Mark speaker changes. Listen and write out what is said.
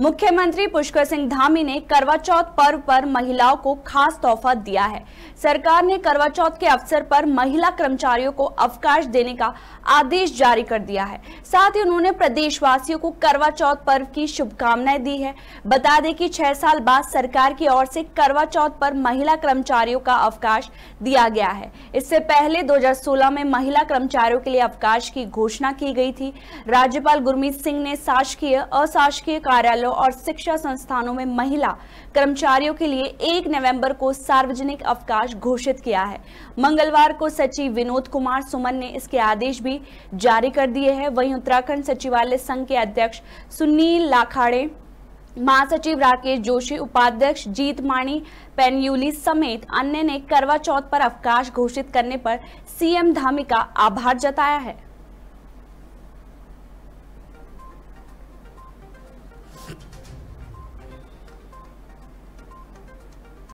Speaker 1: मुख्यमंत्री पुष्कर सिंह धामी ने करवा चौथ पर्व पर महिलाओं को खास तोहफा दिया है सरकार ने करवा चौथ के अवसर पर महिला कर्मचारियों को अवकाश देने का आदेश जारी कर दिया है साथ ही उन्होंने प्रदेशवासियों को करवा चौथ पर्व की शुभकामनाएं दी है बता दें कि छह साल बाद सरकार की ओर से करवा चौथ पर महिला कर्मचारियों का अवकाश दिया गया है इससे पहले दो में महिला कर्मचारियों के लिए अवकाश की घोषणा की गई थी राज्यपाल गुरमीत सिंह ने शासकीय अशासकीय कार्यालय विद्यालयों और शिक्षा संस्थानों में महिला कर्मचारियों के लिए 1 नवंबर को सार्वजनिक अवकाश घोषित किया है मंगलवार को सचिव विनोद कुमार सुमन ने इसके आदेश भी जारी कर दिए हैं वहीं उत्तराखंड सचिवालय संघ के अध्यक्ष सुनील लाखाड़े महासचिव राकेश जोशी उपाध्यक्ष जीत माणी पेन्यूली समेत अन्य ने करवा चौथ पर अवकाश घोषित करने पर सीएम धामी का आभार जताया है